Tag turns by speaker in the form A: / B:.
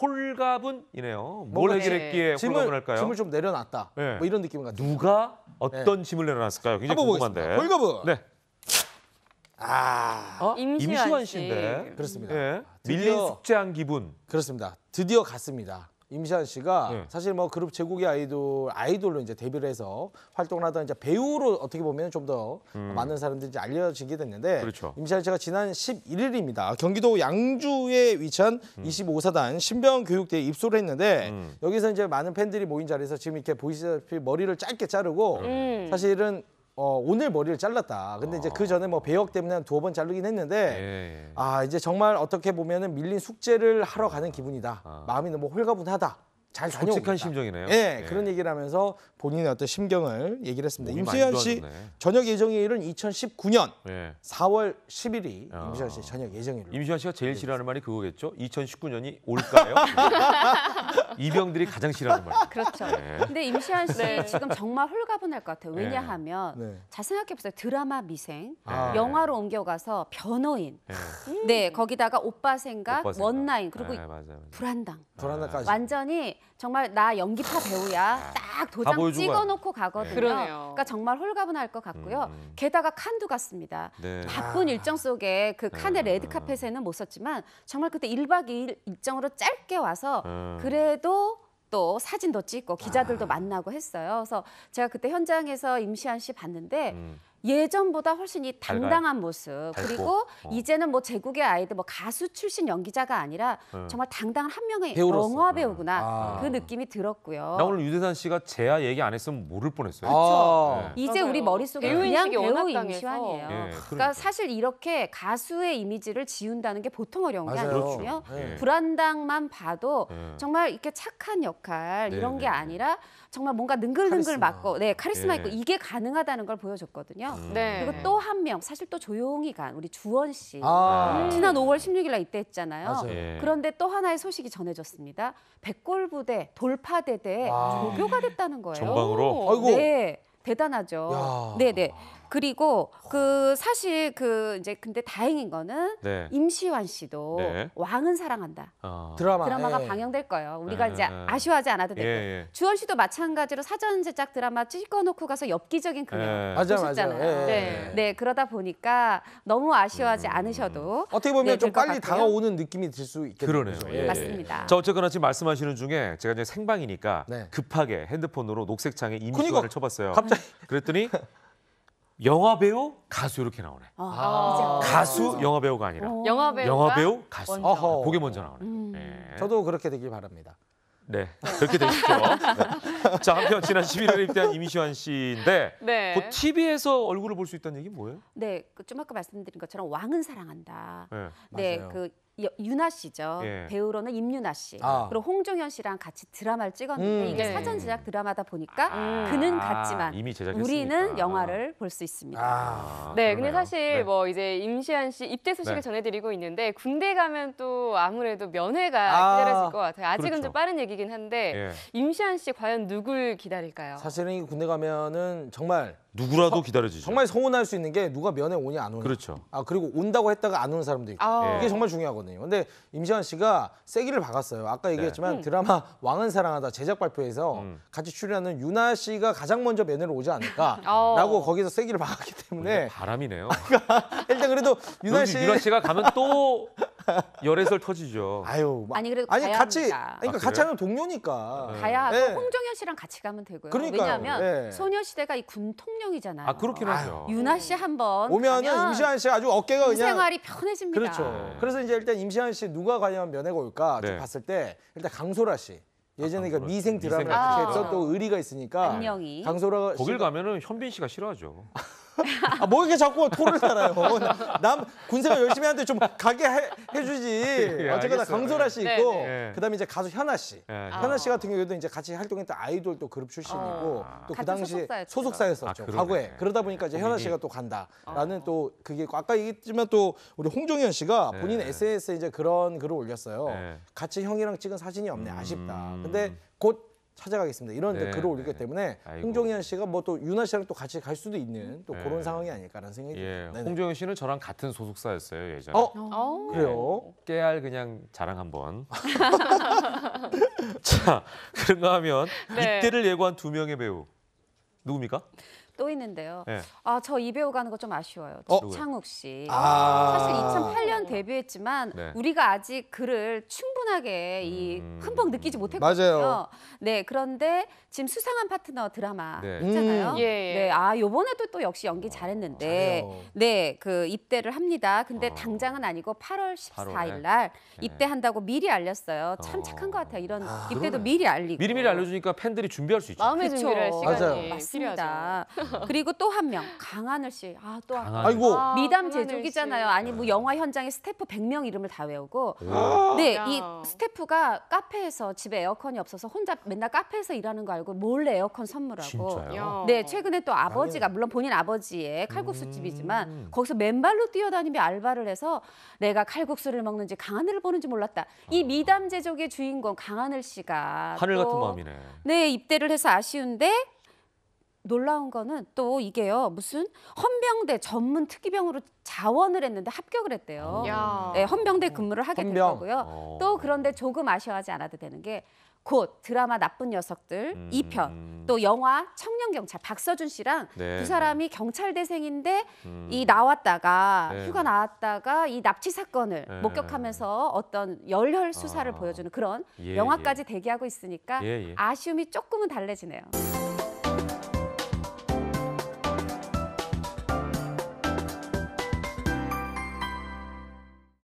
A: 홀가분이네요.
B: 뭘 해결했기에 예. 홀가분할까요? 짐을
A: 좀 내려놨다. 네. 뭐 이런 느낌 같아요. 누가
B: 예. 어떤 짐을 내려놨을까요? 굉장히 궁금한데. 보겠습니다. 홀가분. 네.
C: 아
B: 어? 임시완 씨인데. 그렇습니다. 예. 밀린 드디어- 숙제한 기분. 그렇습니다.
A: 드디어 갔습니다. 임시한 씨가 네. 사실 뭐 그룹 제국의 아이돌 아이돌로 이제 데뷔를 해서 활동을 하던 이제 배우로 어떻게 보면 좀더 음. 많은 사람들이 알려지게 됐는데 그렇죠. 임시한 씨가 지난 11일입니다. 경기도 양주에 위치한 음. 25사단 신병교육대에 입소를 했는데 음. 여기서 이제 많은 팬들이 모인 자리에서 지금 이렇게 보이시다시피 머리를 짧게 자르고 음. 음. 사실은 어, 오늘 머리를 잘랐다. 근데 어. 이제 그 전에 뭐 배역 때문에 한두번 자르긴 했는데 예, 예. 아 이제 정말 어떻게 보면은 밀린 숙제를 하러 가는 기분이다. 아. 마음이 너무 홀가분하다. 잘다녀옵니 솔직한 심정이네요. 예, 예, 그런 얘기를 하면서 본인의 어떤 심경을 얘기를 했습니다. 임수현 씨 저녁 예정일은 2019년 예. 4월
B: 10일이 아. 임수현 씨 저녁 예정일로. 임수현 씨가 제일 싫어하는 말이 그거겠죠? 2019년이 올까요? 이병들이 가장 싫어하는 말. 그렇죠. 네. 근데 임시완 씨 네. 지금
C: 정말 홀가분할 것 같아요. 네. 왜냐하면 네. 잘 생각해 보세요. 드라마 미생, 아, 영화로 옮겨가서 변호인. 네, 네 거기다가 오빠 생각, 오빠 생각. 원나인, 그리고 네, 불안당. 불안당까지. 완전히 정말 나 연기파 배우야 아, 딱 도장 찍어놓고 가거든요. 그러네 그러니까 정말 홀가분할 것 같고요. 음, 음. 게다가 칸도 갔습니다. 네. 바쁜 아. 일정 속에 그 네. 칸의 네. 레드카펫에는 못 썼지만 정말 그때 1박 2일 일정으로 짧게 와서 음. 그래도 또 사진도 찍고 기자들도 아. 만나고 했어요. 그래서 제가 그때 현장에서 임시한 씨 봤는데 음. 예전보다 훨씬 이 당당한 모습 밝고. 그리고 어. 이제는 뭐 제국의 아이들 뭐 가수 출신 연기자가 아니라 네. 정말 당당한 한 명의 배우로서. 영화 배우구나 네. 아. 그 느낌이 들었고요. 나
B: 오늘 유대산 씨가 재야 얘기 안 했으면 모를 뻔했어요. 그렇죠. 아. 네. 이제 우리 머릿속에 그냥 배우 임시완이에요. 예, 그러니까. 그러니까.
C: 사실 이렇게 가수의 이미지를 지운다는 게 보통 어려운 게아니거든요 그렇죠. 예. 불안당만 봐도 예. 정말 이렇게 착한 역할 네, 이런 네, 게 아니라 정말 뭔가 능글능글 맞고 네 카리스마 있고 예. 이게 가능하다는 걸 보여줬거든요. 아. 네. 그리고 또 한 명 사실 또 조용히 간 우리 주원 씨 아. 음, 지난 5월 16일날 이때 했잖아요맞 예. 그런데 또 하나의 소식이 전해졌습니다. 백골 부대 돌파 대대 아. 조교가 됐다는 거예요. 전방으로. 아이고. 네. 대단하죠. 야. 네네. 네. 그리고 그 사실 그 이제 근데 다행인 거는 네. 임시완 씨도 네. 왕은 사랑한다.
A: 어. 아. 드라마. 가 예.
C: 방영될 거예요. 우리가 예, 이제 네, 네. 아쉬워하지 않아도 되고. 예, 예, 주원 씨도 마찬가지로 사전 제작 드라마 찍어놓고 가서 엽기적인 그림 예. 보셨잖아요. 맞아요. 예, 네. 예. 네 그러다 보니까 너무 아쉬워하지 음. 않으셔도 어떻게 보면 네, 좀 빨리 같고요. 다가오는
A: 느낌이 들 수 있겠네요. 그러네요. 예, 예, 예,
C: 맞습니다. 자
B: 어쨌거나 지금 말씀하시는 중에 제가 이제 생방이니까 네. 급하게 핸드폰으로 녹색창에 임시완을 그러니까 쳐봤어요. 갑자기 그랬더니 영화 배우, 가수 이렇게 나오네.
A: 아. 아
B: 가수 영화 배우가 아니라 영화 배우. 영화 배우, 가수. 먼 어허. 아, 그게 먼저 음. 나오네. 음. 네. 저도 그렇게 되길 바랍니다. 네, 그렇게 되십시오. 네. 자, 한편 지난 11월에 입대한 이미시환 씨인데 네. 그 TV에서 얼굴을 볼 수 있다는 얘기 뭐예요?
C: 네, 그좀 아까 말씀드린 것처럼 왕은 사랑한다. 네, 네 맞아요. 그 윤나 씨죠. 예. 배우로는 임윤아 씨. 아. 그리고 홍종현 씨랑 같이 드라마를 찍었는데 음. 이게 네. 사전 제작 드라마다 보니까 아. 그는 같지만 이미 우리는 아. 영화를 볼 수 있습니다. 아. 아 네, 그러네요. 근데 사실 네. 뭐 이제 임시완 씨 입대 소식을 네. 전해드리고 있는데 군대 가면 또 아무래도 면회가 아. 기다려질 것 같아요. 아직은 그렇죠. 좀 빠른 얘기긴 한데 예. 임시완 씨 과연 누굴 기다릴까요?
A: 사실은 이 군대 가면은 정말 누구라도 서, 기다려지죠. 정말 서운할 수 있는 게 누가 면회 오냐 안 오냐. 그렇죠. 아 그리고 온다고 했다가 안 오는 사람도 있고 이게 정말 중요하거든요. 거거든요. 근데 임시완 씨가 세기를 박았어요. 아까 네. 얘기했지만 네. 드라마 왕은 사랑하다 제작 발표에서 음. 같이 출연하는 유나 씨가 가장 먼저 맨회를 오지 않을까라고 어. 거기서 세기를 박았기 때문에
B: 바람이네요. 그러니까 일단 그래도 유나 씨 유나 씨가 가면 또 열애설 터지죠. 아유. 막- 아니, 그래도
C: 아니 가야 같이 합니다. 그러니까 아, 같이 하는
A: 동료니까.
B: 네. 가야 하고 네.
C: 홍정현 씨랑 같이 가면 되고요. 그러니까요. 왜냐하면 네. 소녀시대가 이 군통령이잖아요. 아
A: 그렇긴 하죠. 유나
C: 씨 한번 오면은 임시완 씨
A: 아주 어깨가 그냥 생활이
C: 편해집니다. 그렇죠. 네.
A: 그래서 이제 일단 임시완 씨 누가 과연 면회가 올까 네. 봤을 때 일단 강소라 씨. 아, 예전에 그강소 미생 드라마 미생 같은 거. 했던 또 의리가 있으니까 강소라 씨 거길
B: 가면은 현빈 씨가 싫어하죠. 아, 뭐 이렇게 자꾸 토를 달아요. 남 군생활 열심히 하는데 좀 가게 해, 해주지. 예, 어쨌거나 강소라 씨 있고 네. 네. 예. 그다음에
A: 이제 가수 현아 씨. 네. 현아 씨 같은 경우에도 이제 같이 활동했던 아이돌 또 그룹 출신이고 아. 또그 당시 소속사였죠. 아, 소속사였었죠. 아, 과거에. 그러다 보니까 이제 현아 씨가 또 간다라는 아. 또 그게 아까 얘기했지만 또 우리 홍종현 씨가 예. 본인 네. SNS에 이제 그런 글을 올렸어요. 네. 같이 형이랑 찍은 사진이 없네 아쉽다. 음. 근데 곧 찾아가겠습니다. 이런 데 네, 글을 네, 올리기 네. 때문에 이고 홍종현 씨가 뭐또 유나 씨랑 또 같이 갈 수도 있는 또 네. 그런 상황이 아닐까라는 생각이
B: 예, 듭니다. 예. 홍종현 씨는 저랑 같은 소속사였어요 예전에. 어? 어? 어? 그래요? 네. 깨알 그냥 자랑 한번. 자 그런가 하면 이때를 네. 예고한 두 명의 배우 누굽니까?
C: 또 있는데요. 네. 아, 저 이 배우 가는 거 좀 아쉬워요. 어? 창욱 씨. 아 사실 2008년 데뷔했지만 네. 우리가 아직 그를 충분하게 이 음. 흠뻑 느끼지 못했거든요. 맞아요. 네, 그런데 지금 수상한 파트너 드라마 네. 있잖아요. 음. 예, 예. 네, 아, 요번에도 또 역시 연기 어, 잘했는데 네, 그 입대를 합니다. 근데 어. 당장은 아니고 8월 14일 날 네. 입대한다고 미리 알렸어요. 참 어. 착한 것 같아요. 이런 아, 입대도 그러네. 미리 알리고. 미리미리
B: 알려주니까 팬들이 준비할 수 있죠. 마음의 그쵸. 준비를 할 시간이 맞아요.
C: 맞습니다. 필요하죠. 그리고 또 한 명 강하늘 씨. 아, 또한 강하늘. 아이고. 아, 미담 제조기잖아요. 아니 뭐 영화 현장에 스태프 100명 이름을 다 외우고 오. 아, 네, 이 스태프가 카페에서 집에 에어컨이 없어서 혼자 맨날 카페에서 일하는 거 알고 몰래 에어컨 선물하고 진짜요? 네, 최근에 또 아버지가 물론 본인 아버지의 칼국수 집이지만 음. 거기서 맨발로 뛰어다니며 알바를 해서 내가 칼국수를 먹는지 강하늘을 보는지 몰랐다. 이 아. 미담 제조기의 주인공 강하늘 씨가 하늘 또, 같은 마음이네. 네, 입대를 해서 아쉬운데 놀라운 거는 또 이게요. 무슨 헌병대 전문 특기병으로 자원을 했는데 합격을 했대요. 아. 야. 네, 헌병대 근무를 하게 헌병. 된 거고요. 어. 또 그런데 조금 아쉬워하지 않아도 되는 게 곧 드라마 나쁜 녀석들 음. 2편 또 영화 청년경찰 박서준 씨랑 네. 두 네. 사람이 경찰대생인데 음. 이 나왔다가 네. 휴가 나왔다가 이 납치 사건을 네. 목격하면서 어떤 열혈 수사를 아. 보여주는 그런 예, 영화까지 예. 대기하고 있으니까 예, 예. 아쉬움이 조금은 달래지네요.